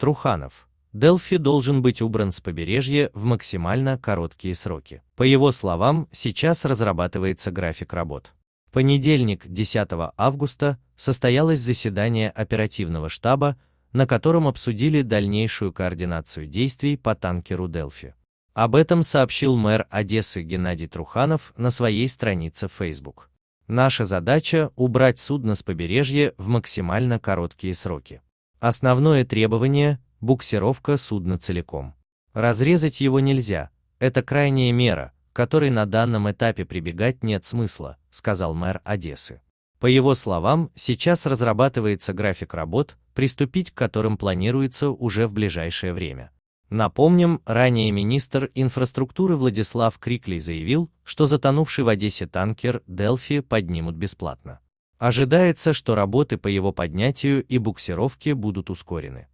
Труханов. Делфи должен быть убран с побережья в максимально короткие сроки. По его словам, сейчас разрабатывается график работ. В понедельник, 10 августа, состоялось заседание оперативного штаба, на котором обсудили дальнейшую координацию действий по танкеру Делфи. Об этом сообщил мэр Одессы Геннадий Труханов на своей странице Facebook. Наша задача – убрать судно с побережья в максимально короткие сроки. Основное требование – буксировка судна целиком. Разрезать его нельзя, это крайняя мера, которой на данном этапе прибегать нет смысла, сказал мэр Одессы. По его словам, сейчас разрабатывается график работ, приступить к которым планируется уже в ближайшее время. Напомним, ранее министр инфраструктуры Владислав Криклей заявил, что затонувший в Одессе танкер «Делфи» поднимут бесплатно. Ожидается, что работы по его поднятию и буксировке будут ускорены.